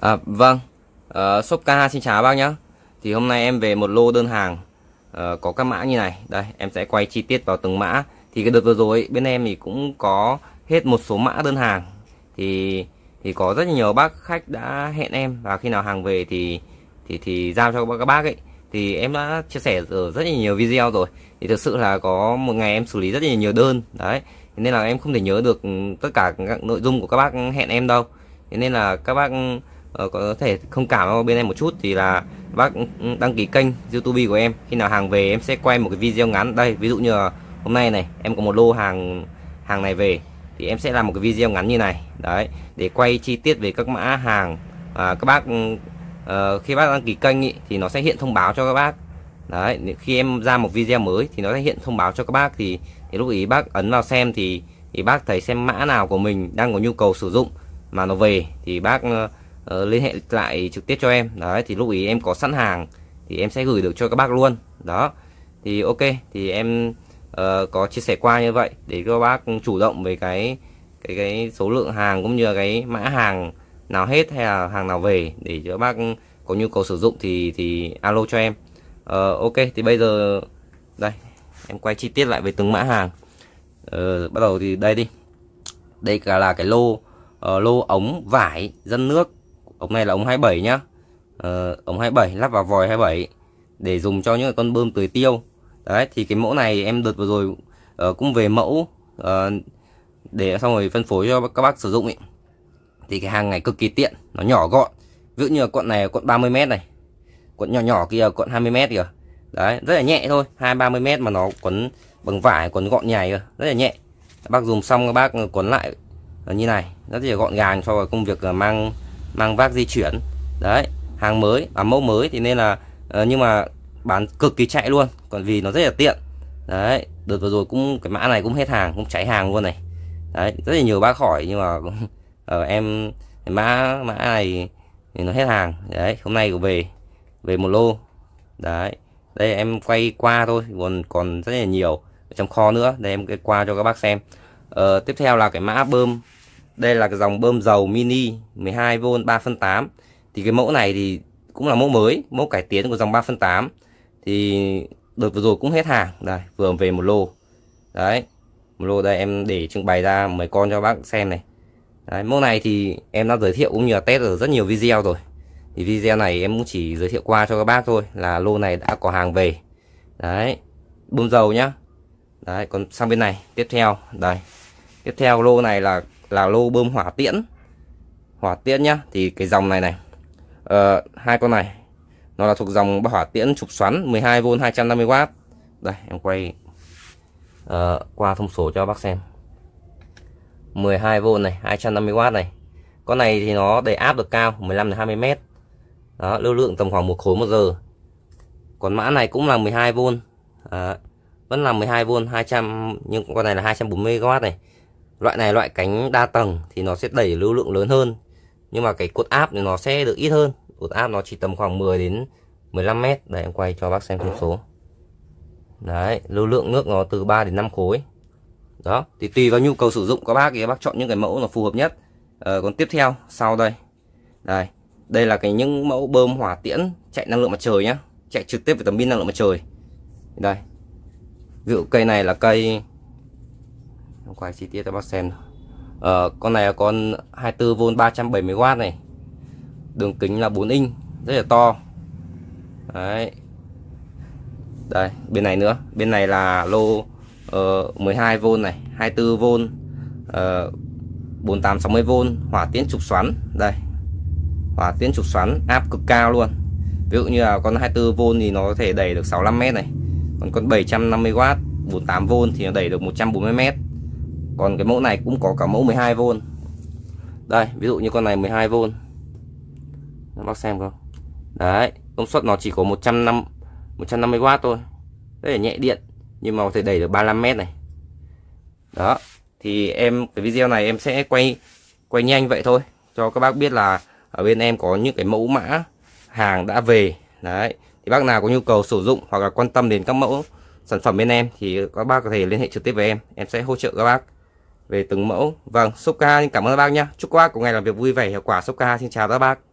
À, vâng, à, shop k xin chào bác nhé Thì hôm nay em về một lô đơn hàng à, có các mã như này Đây, em sẽ quay chi tiết vào từng mã Thì cái đợt vừa rồi bên em thì cũng có hết một số mã đơn hàng Thì thì có rất nhiều bác khách đã hẹn em Và khi nào hàng về thì thì thì giao cho các bác ấy Thì em đã chia sẻ ở rất nhiều video rồi Thì thực sự là có một ngày em xử lý rất nhiều đơn Đấy, nên là em không thể nhớ được tất cả các nội dung của các bác hẹn em đâu Thế nên là các bác Ờ, có thể không cảm bên em một chút thì là bác đăng ký kênh youtube của em khi nào hàng về em sẽ quay một cái video ngắn đây ví dụ như hôm nay này em có một lô hàng hàng này về thì em sẽ làm một cái video ngắn như này đấy để quay chi tiết về các mã hàng à, các bác uh, khi bác đăng ký kênh ý, thì nó sẽ hiện thông báo cho các bác đấy khi em ra một video mới thì nó sẽ hiện thông báo cho các bác thì, thì lúc ý bác ấn vào xem thì thì bác thấy xem mã nào của mình đang có nhu cầu sử dụng mà nó về thì bác uh, uh, liên hệ lại trực tiếp cho em đấy thì lúc ý em có sẵn hàng thì em sẽ gửi được cho các bác luôn đó thì ok thì em uh, có chia sẻ qua như vậy để các bác chủ động về cái cái cái số lượng hàng cũng như là cái mã hàng nào hết hay là hàng nào về để cho các bác có nhu cầu sử dụng thì thì alo cho em uh, ok thì bây giờ đây em quay chi tiết lại về từng mã hàng uh, bắt đầu thì đây đi đây cả là cái lô uh, lô ống vải dân nước ống này là ống 27 nhá ờ, ống 27 lắp vào vòi 27 để dùng cho những con bơm tưới tiêu đấy thì cái mẫu này em đợt vừa rồi uh, cũng về mẫu uh, để xong rồi phân phối cho các bác sử dụng ý. thì cái hàng này cực kỳ tiện nó nhỏ gọn ví dụ như là cuộn này cuộn 30 mét này cuộn nhỏ nhỏ kia cuộn 20 mét kìa đấy rất là nhẹ thôi hai ba mươi mét mà nó quấn bằng vải quấn gọn nhảy rồi rất là nhẹ bác dùng xong các bác quấn lại ờ, như này rất là gọn gàng cho công việc mang mang vác di chuyển đấy hàng mới à mẫu mới thì nên là ờ, nhưng mà bán cực kỳ chạy luôn còn vì nó rất là tiện đấy đợt vừa rồi cũng cái mã này cũng hết hàng cũng cháy hàng luôn này đấy rất là nhiều bác hỏi nhưng mà ở ờ, em cái mã mã này thì nó hết hàng đấy hôm nay cũng về về một lô đấy đây em quay qua thôi còn còn rất là nhiều ở trong kho nữa đây em quay qua cho các bác xem ờ, tiếp theo là cái mã bơm đây là cái dòng bơm dầu mini 12V 3 phân 8 Thì cái mẫu này thì cũng là mẫu mới Mẫu cải tiến của dòng 3 phân 8 Thì đợt vừa rồi cũng hết hàng Đây vừa về một lô Đấy một lô đây em để trưng bày ra mấy con cho bác xem này Đấy, mẫu này thì em đã giới thiệu cũng như là test ở rất nhiều video rồi thì video này em cũng chỉ giới thiệu qua cho các bác thôi là lô này đã có hàng về đấy bơm dầu nhá đấy còn sang bên này tiếp theo đây tiếp theo lô này là là lô bơm hỏa tiễn hỏa tiễn nhá thì cái dòng này này uh, hai con này nó là thuộc dòng hỏa tiễn trục xoắn 12V 250W đây em quay uh, qua thông số cho bác xem 12V này 250W này con này thì nó để áp được cao 15 đến 20 mét đó lưu lượng tầm khoảng một khối một giờ còn mã này cũng là 12V à, vẫn là 12V 200 nhưng con này là 240W này loại này loại cánh đa tầng thì nó sẽ đẩy lưu lượng lớn hơn nhưng mà cái cột áp thì nó sẽ được ít hơn cột áp nó chỉ tầm khoảng 10 đến 15 mét đây em quay cho bác xem thông số đấy lưu lượng nước nó từ 3 đến 5 khối đó thì tùy vào nhu cầu sử dụng của bác thì bác chọn những cái mẫu nó phù hợp nhất ờ, còn tiếp theo sau đây đây đây là cái những mẫu bơm hỏa tiễn chạy năng lượng mặt trời nhá chạy trực tiếp với tấm pin năng lượng mặt trời đây ví dụ cây này là cây quay chi tiết cho bác xem ờ, con này là con 24V 370W này đường kính là 4 inch rất là to đấy đây bên này nữa bên này là lô uh, ờ, 12V này 24V uh, 4860V hỏa tiến trục xoắn đây hỏa tiến trục xoắn áp cực cao luôn ví dụ như là con 24V thì nó có thể đẩy được 65m này còn con 750W 48V thì nó đẩy được 140m còn cái mẫu này cũng có cả mẫu 12V đây ví dụ như con này 12V bác xem không đấy công suất nó chỉ có 105 150W thôi rất là nhẹ điện nhưng mà có thể đẩy được 35m này đó thì em cái video này em sẽ quay quay nhanh vậy thôi cho các bác biết là ở bên em có những cái mẫu mã hàng đã về đấy thì bác nào có nhu cầu sử dụng hoặc là quan tâm đến các mẫu sản phẩm bên em thì các bác có thể liên hệ trực tiếp với em em sẽ hỗ trợ các bác về từng mẫu vâng shop ca cảm ơn bác nhé chúc các bác của ngày làm việc vui vẻ hiệu quả shop ca xin chào các bác